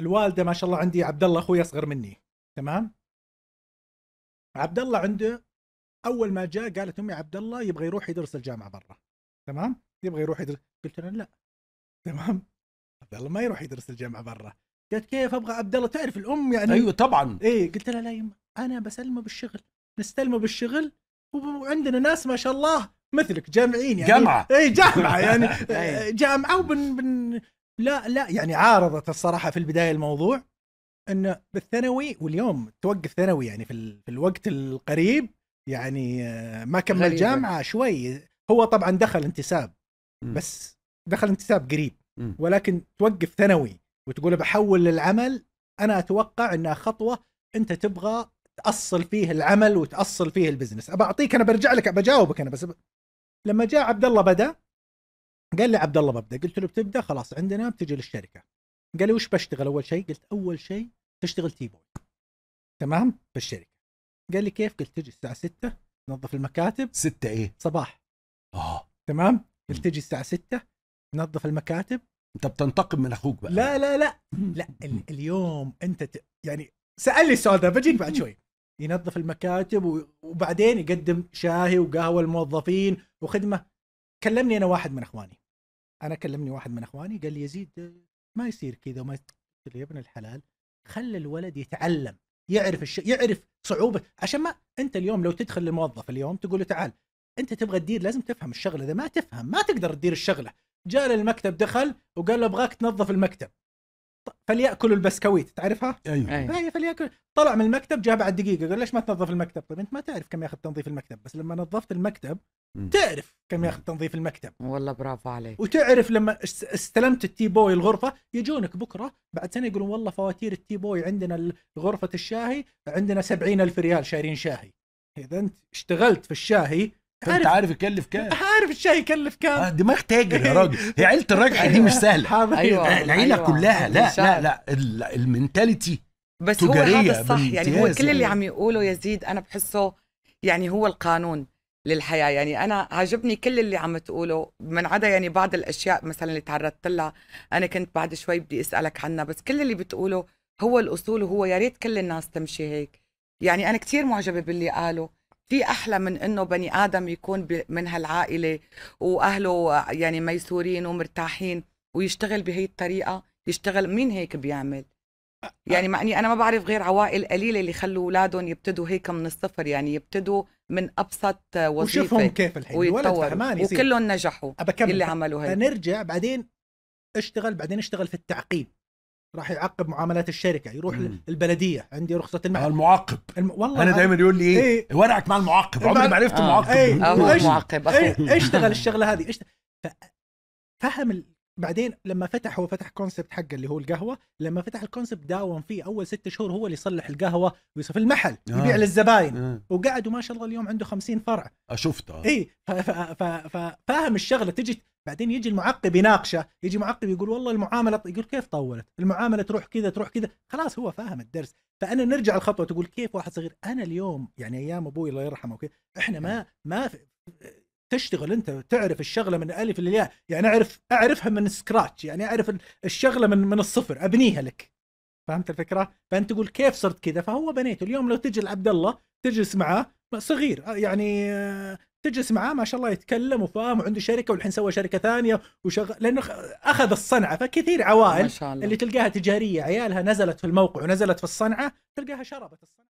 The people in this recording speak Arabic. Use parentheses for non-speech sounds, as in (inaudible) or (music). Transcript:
الوالده ما شاء الله عندي عبد الله اخوي اصغر مني تمام عبد الله عنده اول ما جاء قالت امي عبد الله يبغى يروح يدرس الجامعه برا تمام يبغى يروح يدرس قلت لها لا تمام عبد الله ما يروح يدرس الجامعه برا قالت كيف ابغى عبد الله تعرف الام يعني ايوه طبعا اي قلت لها لا يما انا بسلمه بالشغل نستلمه بالشغل وعندنا ناس ما شاء الله مثلك جامعين يعني جامعه اي جامعه (laughs) يعني أيوة. جامعه وبن بن لا لا يعني عارضت الصراحه في البدايه الموضوع انه بالثانوي واليوم توقف ثانوي يعني في, في الوقت القريب يعني آه، ما كمل جامعه شوي هو طبعا دخل انتساب م. بس دخل انتساب قريب م. ولكن توقف ثانوي وتقول بحول للعمل انا اتوقع انها خطوه انت تبغى تاصل فيه العمل وتاصل فيه البزنس ابى اعطيك انا برجع لك بجاوبك انا بس لما جاء عبد الله بدا قال لي عبد الله ببدا قلت له بتبدا خلاص عندنا بتجي للشركه قال لي وش بشتغل اول شيء قلت اول شيء تشتغل تي بوي تمام في الشركه قال لي كيف قلت تجي الساعه 6 تنظف المكاتب 6 ايه صباح اه تمام قلت تجي الساعه 6 تنظف المكاتب انت بتنتقم من اخوك بقى لا لا لا لا اليوم انت ت... يعني سالني السؤال ده بجيك بعد شوي ينظف المكاتب وبعدين يقدم شاهي وقهوه للموظفين وخدمه كلمني انا واحد من اخواني انا كلمني واحد من اخواني قال لي يزيد ما يصير كذا وما يصير يا ابن الحلال خلي الولد يتعلم يعرف الش... يعرف صعوبه عشان ما انت اليوم لو تدخل للموظف اليوم تقول له تعال انت تبغى تدير لازم تفهم الشغله اذا ما تفهم ما تقدر تدير الشغله جاء للمكتب دخل وقال له ابغاك تنظف المكتب فليأكلوا البسكويت تعرفها؟ ايوه ايوه فليأكل طلع من المكتب جاء بعد دقيقه قال ليش ما تنظف المكتب؟ طيب انت ما تعرف كم ياخذ تنظيف المكتب بس لما نظفت المكتب تعرف كم ياخذ تنظيف المكتب والله برافو عليك وتعرف لما استلمت التي بوي الغرفه يجونك بكره بعد سنه يقولون والله فواتير التي بوي عندنا غرفه الشاهي عندنا سبعين ألف ريال شارين شاهي اذا انت اشتغلت في الشاهي فانت عارف يكلف كام عارف الشاي يكلف كام آه دماغ تاجر يا راجل هي عيله الراجل دي مش (laughs) سهله ايوه آه، العيله أيوة. كلها لا لا لا المنتاليتي بس هو هذا الصح يعني هو كل اللي يعني. عم يقوله يزيد انا بحسه يعني هو القانون للحياه يعني انا عاجبني كل اللي عم تقوله من عدا يعني بعض الاشياء مثلا اللي تعرضت لها انا كنت بعد شوي بدي اسالك عنها بس كل اللي بتقوله هو الاصول وهو يا ريت كل الناس تمشي هيك يعني انا كثير معجبه باللي قاله في احلى من انه بني ادم يكون من هالعائله واهله يعني ميسورين ومرتاحين ويشتغل بهي الطريقه يشتغل مين هيك بيعمل يعني مع اني انا ما بعرف غير عوائل قليله اللي خلوا اولادهم يبتدوا هيك من الصفر يعني يبتدوا من ابسط وظيفه وشوفهم كيف الحين ويتطور وكلهم نجحوا اللي عملوا هيك نرجع بعدين اشتغل بعدين اشتغل في التعقيب راح يعقب معاملات الشركه يروح مم. البلديه عندي رخصه المحل المعاقب الم... والله انا دايما يقول لي ايه, إيه. ورقك مع المعاقب عمري ما عرفت آه. المعاقب ايه المعاقب اشتغل إيه. الشغله هذه اشتغل ف... فهم ال... بعدين لما فتح هو فتح كونسبت حقه اللي هو القهوه لما فتح الكونسبت داوم فيه اول ست شهور هو اللي يصلح القهوه ويصف المحل آه. يبيع للزباين آه. وقعد وما شاء الله اليوم عنده 50 فرع شفته اي فاهم الشغله تجي بعدين يجي المعقب يناقشه يجي معقب يقول والله المعامله يقول كيف طولت المعامله تروح كذا تروح كذا خلاص هو فاهم الدرس فانا نرجع الخطوه تقول كيف واحد صغير انا اليوم يعني ايام ابوي الله يرحمه وكذا احنا ما نعم. ما تشتغل انت تعرف الشغله من الالف للياء يعني اعرف اعرفها من سكراتش يعني اعرف الشغله من من الصفر ابنيها لك فهمت الفكره فانت تقول كيف صرت كذا فهو بنيته اليوم لو تجي لعبد الله تجلس معاه صغير يعني تجلس معاه ما شاء الله يتكلم وفاهم وعنده شركه والحين سوى شركه ثانيه وشغل لانه اخذ الصنعه فكثير عوائل ما شاء الله. اللي تلقاها تجاريه عيالها نزلت في الموقع ونزلت في الصنعه تلقاها شربت الصنعه